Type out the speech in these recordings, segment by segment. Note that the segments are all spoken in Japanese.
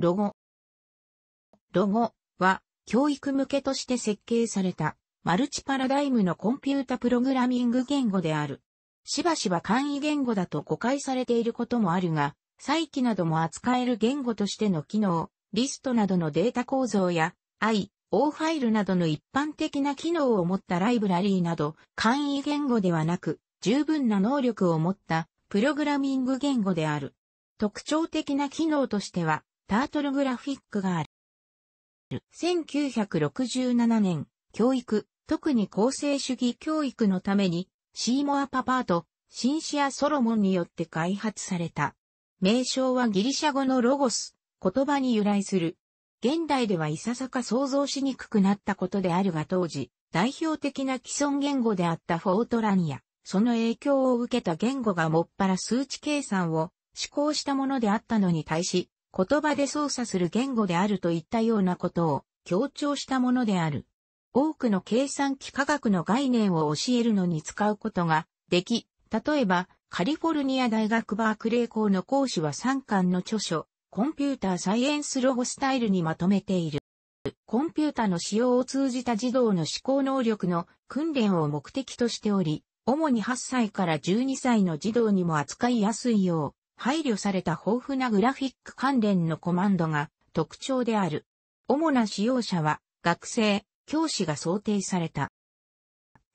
ロゴ。ロゴは教育向けとして設計されたマルチパラダイムのコンピュータプログラミング言語である。しばしば簡易言語だと誤解されていることもあるが、再起なども扱える言語としての機能、リストなどのデータ構造や、I、O ファイルなどの一般的な機能を持ったライブラリーなど、簡易言語ではなく、十分な能力を持ったプログラミング言語である。特徴的な機能としては、タートルグラフィックがある。1967年、教育、特に公正主義教育のために、シーモア・パパーと、シンシア・ソロモンによって開発された。名称はギリシャ語のロゴス、言葉に由来する。現代ではいささか想像しにくくなったことであるが当時、代表的な既存言語であったフォートランや、その影響を受けた言語がもっぱら数値計算を施行したものであったのに対し、言葉で操作する言語であるといったようなことを強調したものである。多くの計算機科学の概念を教えるのに使うことができ、例えば、カリフォルニア大学バークレー校の講師は3巻の著書、コンピューターサイエンスロゴスタイルにまとめている。コンピュータの使用を通じた児童の思考能力の訓練を目的としており、主に8歳から12歳の児童にも扱いやすいよう、配慮された豊富なグラフィック関連のコマンドが特徴である。主な使用者は学生、教師が想定された。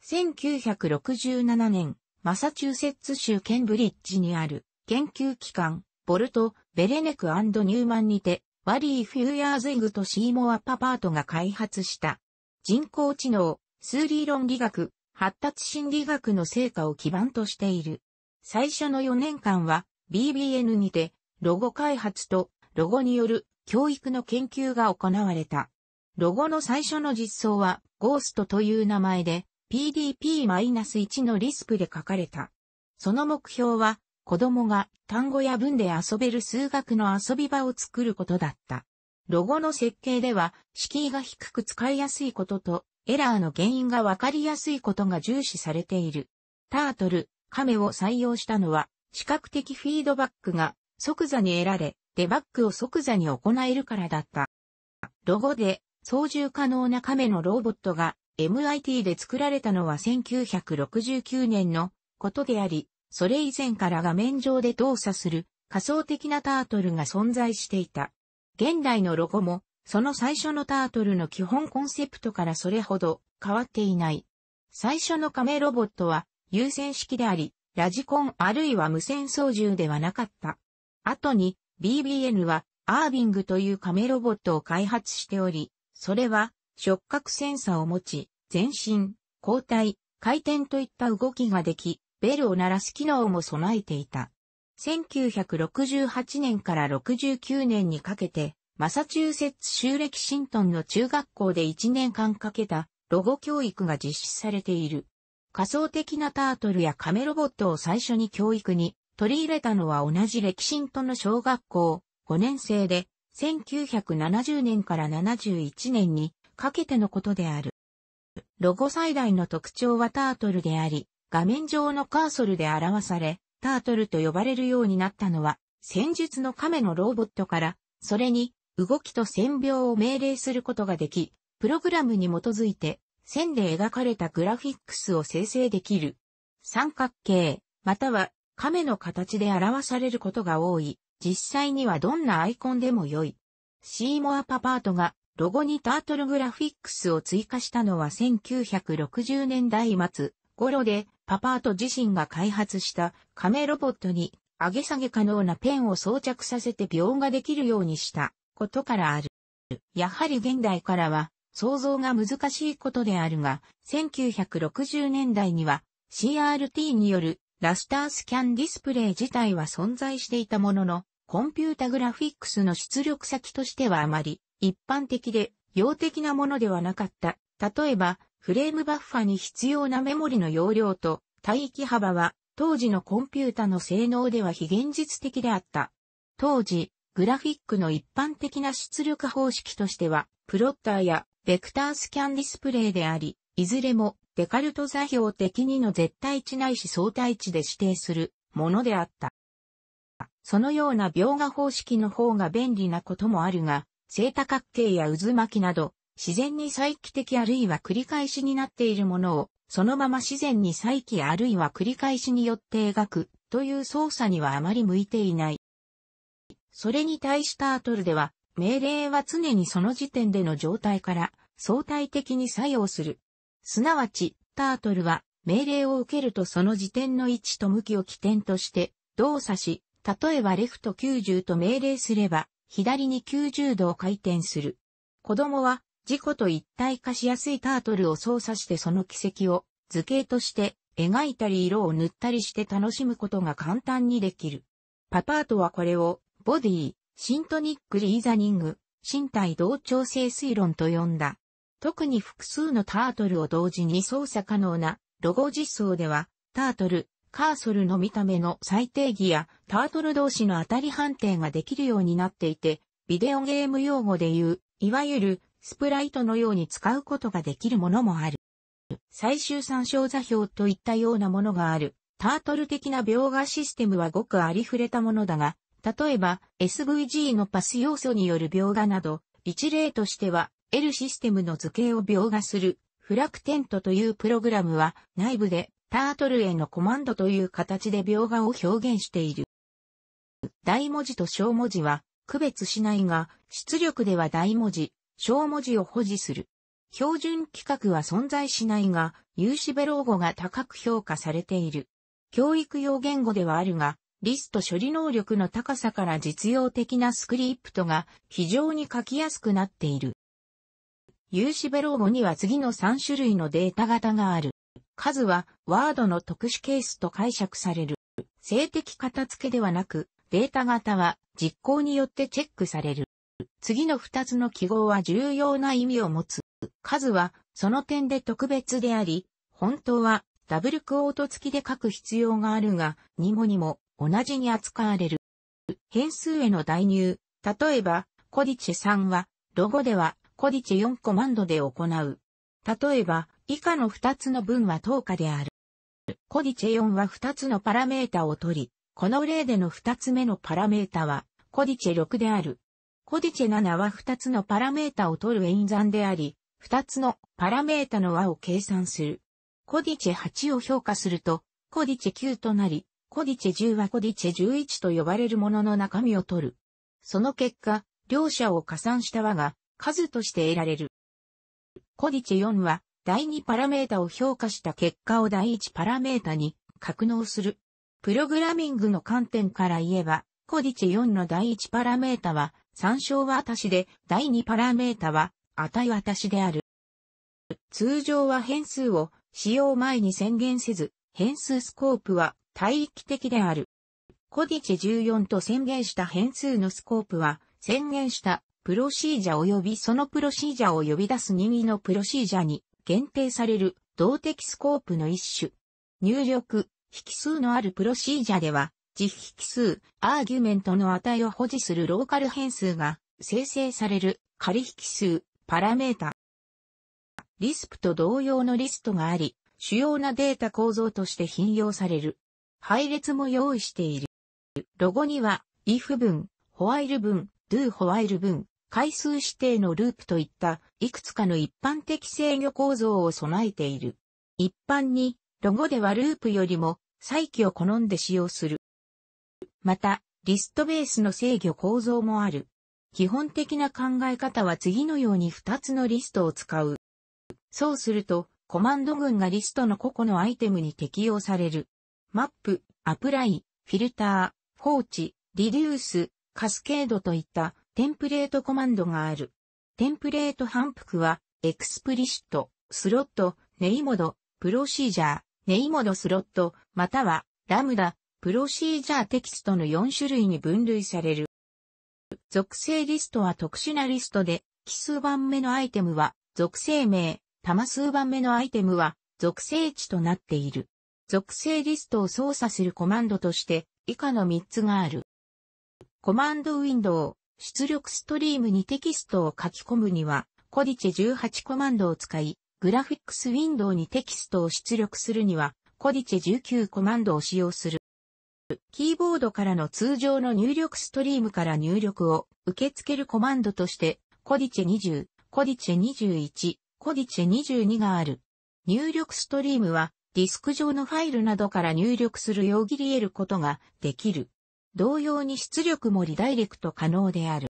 1967年、マサチューセッツ州ケンブリッジにある研究機関、ボルト・ベレネクニューマンにて、ワリー・フューヤーズイグとシーモア・パパートが開発した人工知能、数理論理学、発達心理学の成果を基盤としている。最初の4年間は BBN にて、ロゴ開発とロゴによる教育の研究が行われた。ロゴの最初の実装は、ゴーストという名前で、PDP-1 のリスプで書かれた。その目標は、子供が単語や文で遊べる数学の遊び場を作ることだった。ロゴの設計では、敷居が低く使いやすいことと、エラーの原因がわかりやすいことが重視されている。タートル、カメを採用したのは、視覚的フィードバックが即座に得られ、デバッグを即座に行えるからだった。ロゴで操縦可能な亀のロボットが MIT で作られたのは1969年のことであり、それ以前から画面上で動作する仮想的なタートルが存在していた。現代のロゴもその最初のタートルの基本コンセプトからそれほど変わっていない。最初の亀ロボットは優先式であり、ラジコンあるいは無線操縦ではなかった。後に BBN はアービングというカメロボットを開発しており、それは触覚センサを持ち、前進、後退、回転といった動きができ、ベルを鳴らす機能も備えていた。1968年から69年にかけて、マサチューセッツ州レキシントンの中学校で1年間かけたロゴ教育が実施されている。仮想的なタートルや亀ロボットを最初に教育に取り入れたのは同じ歴史との小学校5年生で、1970年から71年にかけてのことである。ロゴ最大の特徴はタートルであり、画面上のカーソルで表され、タートルと呼ばれるようになったのは、戦術の亀のロボットから、それに動きと線描を命令することができ、プログラムに基づいて線で描かれたグラフィックスを生成できる。三角形、または亀の形で表されることが多い。実際にはどんなアイコンでも良い。シーモア・パパートがロゴにタートルグラフィックスを追加したのは1960年代末頃で、パパート自身が開発した亀ロボットに上げ下げ可能なペンを装着させて描画できるようにしたことからある。やはり現代からは想像が難しいことであるが、1960年代には CRT によるラスタースキャンディスプレイ自体は存在していたものの、コンピュータグラフィックスの出力先としてはあまり一般的で用的なものではなかった。例えば、フレームバッファに必要なメモリの容量と帯域幅は当時のコンピュータの性能では非現実的であった。当時、グラフィックの一般的な出力方式としては、プロッターやベクタースキャンディスプレイであり、いずれもデカルト座標的2の絶対値ないし相対値で指定するものであった。そのような描画方式の方が便利なこともあるが、正多角形や渦巻きなど、自然に再帰的あるいは繰り返しになっているものを、そのまま自然に再帰あるいは繰り返しによって描くという操作にはあまり向いていない。それに対したートルでは、命令は常にその時点での状態から相対的に作用する。すなわち、タートルは命令を受けるとその時点の位置と向きを起点として動作し、例えばレフト90と命令すれば、左に90度を回転する。子供は自己と一体化しやすいタートルを操作してその軌跡を図形として描いたり色を塗ったりして楽しむことが簡単にできる。パパートはこれをボディ、シントニックリーザニング、身体同調性推論と呼んだ。特に複数のタートルを同時に操作可能なロゴ実装では、タートル、カーソルの見た目の最定義やタートル同士の当たり判定ができるようになっていて、ビデオゲーム用語で言う、いわゆるスプライトのように使うことができるものもある。最終参照座標といったようなものがある。タートル的な描画システムはごくありふれたものだが、例えば、SVG のパス要素による描画など、一例としては、L システムの図形を描画する、フラクテントというプログラムは、内部で、タートルへのコマンドという形で描画を表現している。大文字と小文字は、区別しないが、出力では大文字、小文字を保持する。標準規格は存在しないが、有志ベロー語が高く評価されている。教育用言語ではあるが、リスト処理能力の高さから実用的なスクリプトが非常に書きやすくなっている。有志ベロー語には次の3種類のデータ型がある。数はワードの特殊ケースと解釈される。性的片付けではなく、データ型は実行によってチェックされる。次の2つの記号は重要な意味を持つ。数はその点で特別であり、本当はダブルクオート付きで書く必要があるが、にもにも同じに扱われる。変数への代入。例えば、コディチェ3は、ロゴでは、コディチェ4コマンドで行う。例えば、以下の2つの分は等価である。コディチェ4は2つのパラメータを取り、この例での2つ目のパラメータは、コディチェ6である。コディチェ7は2つのパラメータを取る演算であり、2つのパラメータの和を計算する。コディチェ8を評価すると、コディチェ9となり、コディチェ10はコディチェ11と呼ばれるものの中身を取る。その結果、両者を加算した和が数として得られる。コディチェ4は第2パラメータを評価した結果を第1パラメータに格納する。プログラミングの観点から言えば、コディチェ4の第1パラメータは参照は私で、第2パラメータは値私である。通常は変数を使用前に宣言せず、変数スコープは帯域的である。コディチェ14と宣言した変数のスコープは、宣言したプロシージャ及びそのプロシージャを呼び出す任意のプロシージャに限定される動的スコープの一種。入力、引数のあるプロシージャでは、実引数、アーギュメントの値を保持するローカル変数が生成される仮引数、パラメータ。リスプと同様のリストがあり、主要なデータ構造として引用される。配列も用意している。ロゴには、if 文、ホワイル文、do ホワイル文、回数指定のループといった、いくつかの一般的制御構造を備えている。一般に、ロゴではループよりも、再起を好んで使用する。また、リストベースの制御構造もある。基本的な考え方は次のように2つのリストを使う。そうすると、コマンド群がリストの個々のアイテムに適用される。マップ、アプライ、フィルター、放置、リデュース、カスケードといったテンプレートコマンドがある。テンプレート反復は、エクスプリシット、スロット、ネイモド、プロシージャー、ネイモドスロット、または、ラムダ、プロシージャーテキストの4種類に分類される。属性リストは特殊なリストで、奇数番目のアイテムは、属性名、多数番目のアイテムは、属性値となっている。属性リストを操作するコマンドとして以下の3つがある。コマンドウィンドウ、出力ストリームにテキストを書き込むには、コディチェ18コマンドを使い、グラフィックスウィンドウにテキストを出力するには、コディチェ19コマンドを使用する。キーボードからの通常の入力ストリームから入力を受け付けるコマンドとして、コディチェ20、コディチェ21、コディチェ22がある。入力ストリームはディスク上のファイルなどから入力するよう切り得ることができる。同様に出力もリダイレクト可能である。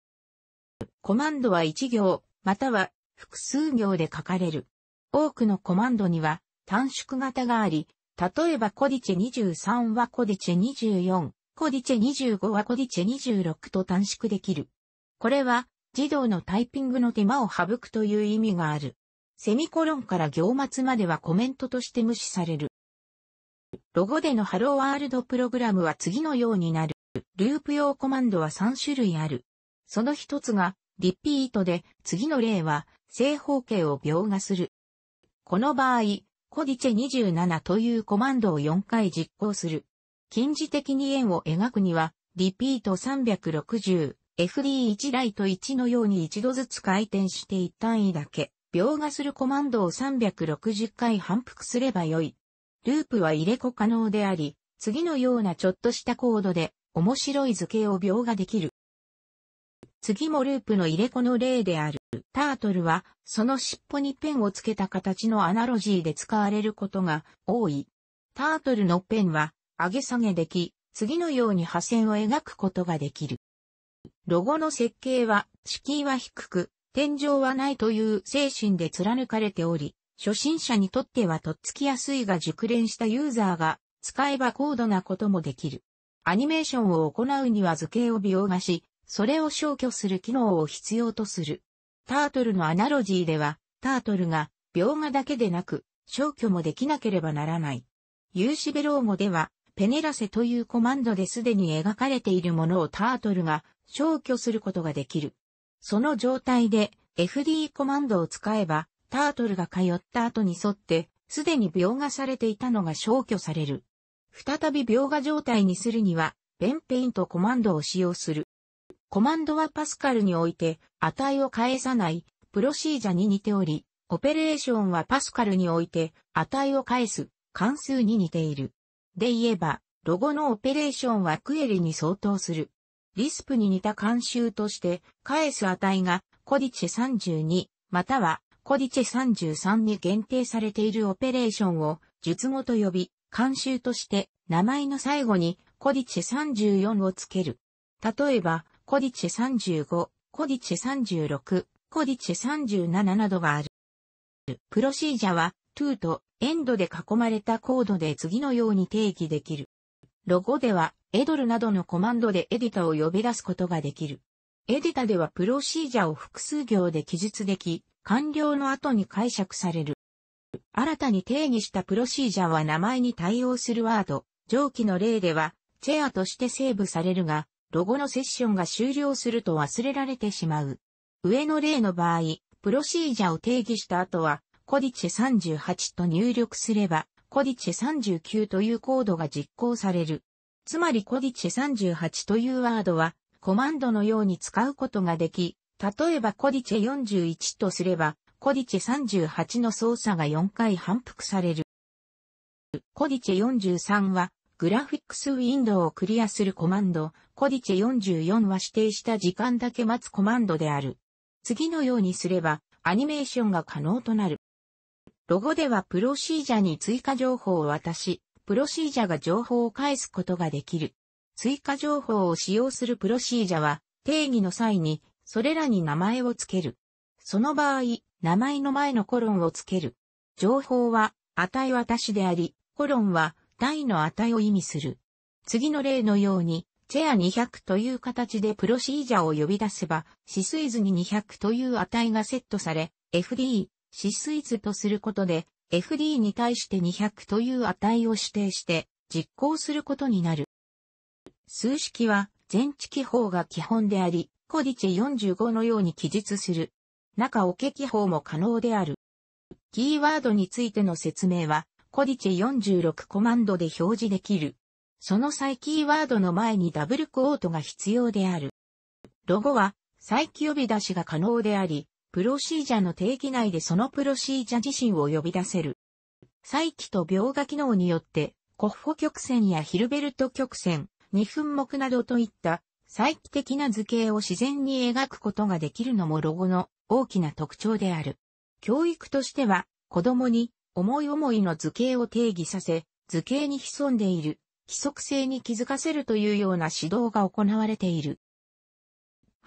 コマンドは1行、または複数行で書かれる。多くのコマンドには短縮型があり、例えばコディチェ23はコディチェ24、コディチェ25はコディチェ26と短縮できる。これは、児童のタイピングの手間を省くという意味がある。セミコロンから行末まではコメントとして無視される。ロゴでのハローワールドプログラムは次のようになる。ループ用コマンドは3種類ある。その一つが、リピートで、次の例は、正方形を描画する。この場合、コディチェ27というコマンドを4回実行する。近似的に円を描くには、リピート360、FD1 ライト1のように一度ずつ回転して一単位だけ。描画するコマンドを360回反復すればよい。ループは入れ子可能であり、次のようなちょっとしたコードで面白い図形を描画できる。次もループの入れ子の例である。タートルは、その尻尾にペンをつけた形のアナロジーで使われることが多い。タートルのペンは、上げ下げでき、次のように破線を描くことができる。ロゴの設計は、敷居は低く、天井はないという精神で貫かれており、初心者にとってはとっつきやすいが熟練したユーザーが使えば高度なこともできる。アニメーションを行うには図形を描画し、それを消去する機能を必要とする。タートルのアナロジーでは、タートルが描画だけでなく消去もできなければならない。有志ベロー語では、ペネラセというコマンドですでに描かれているものをタートルが消去することができる。その状態で FD コマンドを使えば、タートルが通った後に沿って、すでに描画されていたのが消去される。再び描画状態にするには、ペンペイントコマンドを使用する。コマンドはパスカルにおいて値を返さないプロシージャに似ており、オペレーションはパスカルにおいて値を返す関数に似ている。で言えば、ロゴのオペレーションはクエリに相当する。リスプに似た慣習として、返す値がコディチェ32、またはコディチェ33に限定されているオペレーションを術語と呼び、慣習として名前の最後にコディチェ34をつける。例えば、コディチェ35、コディチェ36、コディチェ37などがある。プロシージャは、ゥーとエンドで囲まれたコードで次のように定義できる。ロゴでは、エドルなどのコマンドでエディタを呼び出すことができる。エディタではプロシージャを複数行で記述でき、完了の後に解釈される。新たに定義したプロシージャは名前に対応するワード、上記の例では、チェアとしてセーブされるが、ロゴのセッションが終了すると忘れられてしまう。上の例の場合、プロシージャを定義した後は、コディチェ38と入力すれば、コディチェ39というコードが実行される。つまりコディチェ38というワードは、コマンドのように使うことができ、例えばコディチェ41とすれば、コディチェ38の操作が4回反復される。コディチェ43は、グラフィックスウィンドウをクリアするコマンド、コディチェ44は指定した時間だけ待つコマンドである。次のようにすれば、アニメーションが可能となる。ロゴではプロシージャに追加情報を渡し、プロシージャが情報を返すことができる。追加情報を使用するプロシージャは、定義の際に、それらに名前を付ける。その場合、名前の前のコロンを付ける。情報は、値私であり、コロンは、代の値を意味する。次の例のように、チェア200という形でプロシージャを呼び出せば、スイ図に200という値がセットされ、FD、スイ図とすることで、FD に対して200という値を指定して実行することになる。数式は全知記法が基本であり、コディチェ45のように記述する。中置き記法も可能である。キーワードについての説明は、コディチェ46コマンドで表示できる。その際キーワードの前にダブルクオートが必要である。ロゴは再起呼び出しが可能であり、プロシージャの定義内でそのプロシージャ自身を呼び出せる。再起と描画機能によって、コッホ曲線やヒルベルト曲線、二分目などといった再起的な図形を自然に描くことができるのもロゴの大きな特徴である。教育としては、子供に思い思いの図形を定義させ、図形に潜んでいる規則性に気づかせるというような指導が行われている。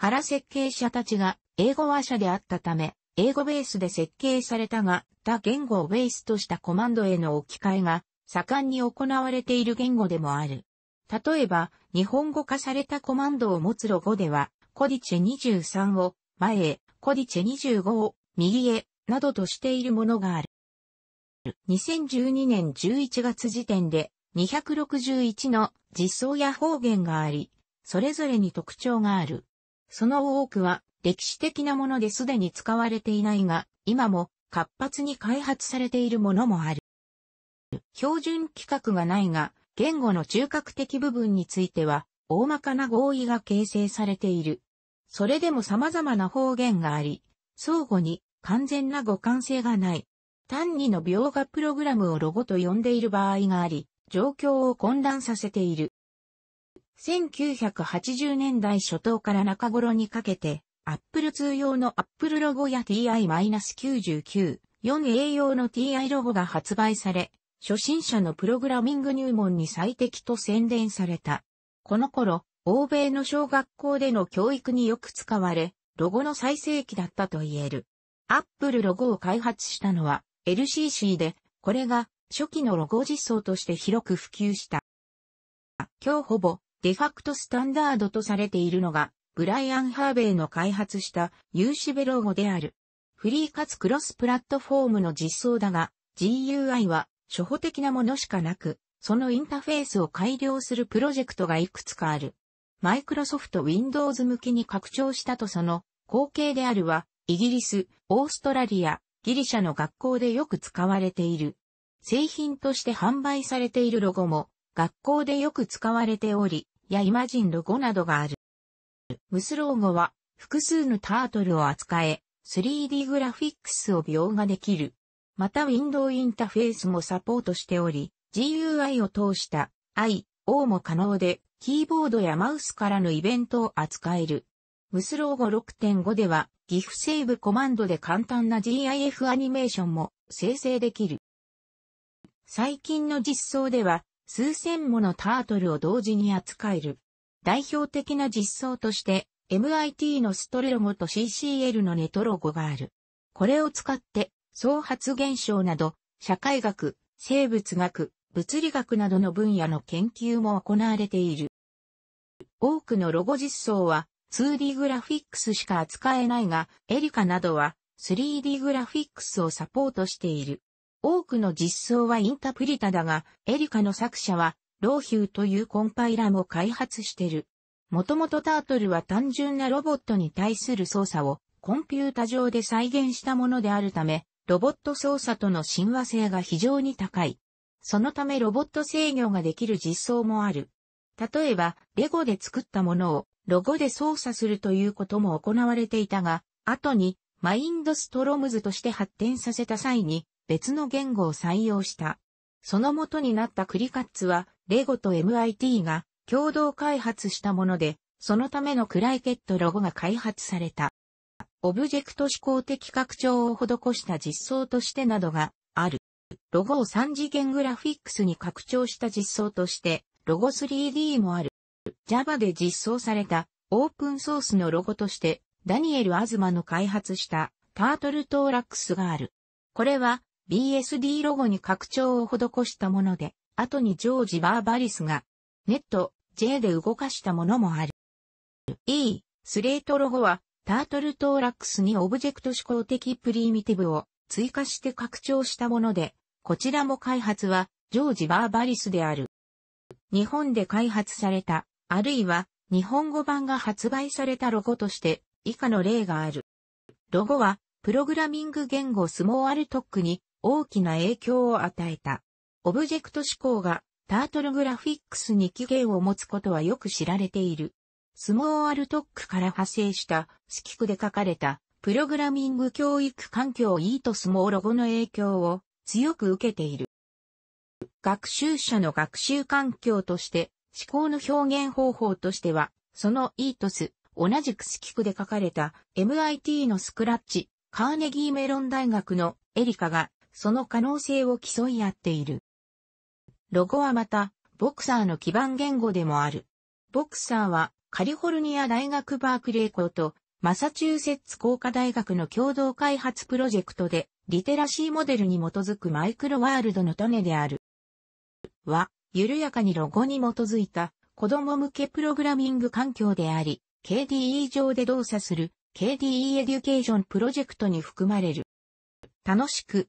原設計者たちが英語話者であったため、英語ベースで設計されたが、他言語をベースとしたコマンドへの置き換えが盛んに行われている言語でもある。例えば、日本語化されたコマンドを持つロゴでは、コディチェ23を前へ、コディチェ25を右へ、などとしているものがある。2012年11月時点で261の実装や方言があり、それぞれに特徴がある。その多くは歴史的なものですでに使われていないが、今も活発に開発されているものもある。標準規格がないが、言語の中核的部分については、大まかな合意が形成されている。それでも様々な方言があり、相互に完全な互換性がない。単にの描画プログラムをロゴと呼んでいる場合があり、状況を混乱させている。1980年代初頭から中頃にかけて、Apple 2用の Apple ロゴや TI-99、4A 用の TI ロゴが発売され、初心者のプログラミング入門に最適と宣伝された。この頃、欧米の小学校での教育によく使われ、ロゴの最盛期だったと言える。Apple ロゴを開発したのは LCC で、これが初期のロゴ実装として広く普及した。今日ほぼデファクトスタンダードとされているのが、ブライアン・ハーベイの開発したーシベロゴである。フリーかつクロスプラットフォームの実装だが、GUI は初歩的なものしかなく、そのインターフェースを改良するプロジェクトがいくつかある。マイクロソフト Windows 向きに拡張したとその後継であるは、イギリス、オーストラリア、ギリシャの学校でよく使われている。製品として販売されているロゴも、学校でよく使われており、やイマジンロゴなどがある。ムスローゴは複数のタートルを扱え、3D グラフィックスを描画できる。また Windows インタフェースもサポートしており、GUI を通した I、O も可能で、キーボードやマウスからのイベントを扱える。ムスローゴ6.5では、GIF セーブコマンドで簡単な GIF アニメーションも生成できる。最近の実装では、数千ものタートルを同時に扱える。代表的な実装として、MIT のストレロゴと CCL のネトロゴがある。これを使って、創発現象など、社会学、生物学、物理学などの分野の研究も行われている。多くのロゴ実装は 2D グラフィックスしか扱えないが、エリカなどは 3D グラフィックスをサポートしている。多くの実装はインタプリタだが、エリカの作者は、ローヒューというコンパイラも開発してる。もともとタートルは単純なロボットに対する操作をコンピュータ上で再現したものであるため、ロボット操作との親和性が非常に高い。そのためロボット制御ができる実装もある。例えば、レゴで作ったものをロゴで操作するということも行われていたが、後にマインドストロムズとして発展させた際に、別の言語を採用した。その元になったクリカッツは、レゴと MIT が共同開発したもので、そのためのクライケットロゴが開発された。オブジェクト思考的拡張を施した実装としてなどがある。ロゴを3次元グラフィックスに拡張した実装として、ロゴ 3D もある。Java で実装されたオープンソースのロゴとして、ダニエル・アズマの開発したタートルトーラックスがある。これは BSD ロゴに拡張を施したもので、後にジョージ・バーバリスが、ネット、J で動かしたものもある。E、スレートロゴは、タートルトーラックスにオブジェクト思考的プリミティブを追加して拡張したもので、こちらも開発は、ジョージ・バーバリスである。日本で開発された、あるいは、日本語版が発売されたロゴとして、以下の例がある。ロゴは、プログラミング言語スモーアルトックに大きな影響を与えた。オブジェクト思考がタートルグラフィックスに起源を持つことはよく知られている。スモーアルトックから派生したスキクで書かれたプログラミング教育環境イートスモーロゴの影響を強く受けている。学習者の学習環境として思考の表現方法としては、そのイートス、同じくスキクで書かれた MIT のスクラッチ、カーネギーメロン大学のエリカがその可能性を競い合っている。ロゴはまた、ボクサーの基盤言語でもある。ボクサーは、カリフォルニア大学バークレー校と、マサチューセッツ工科大学の共同開発プロジェクトで、リテラシーモデルに基づくマイクロワールドの種である。は、緩やかにロゴに基づいた、子供向けプログラミング環境であり、KDE 上で動作する KDE エデュケーションプロジェクトに含まれる。楽しく、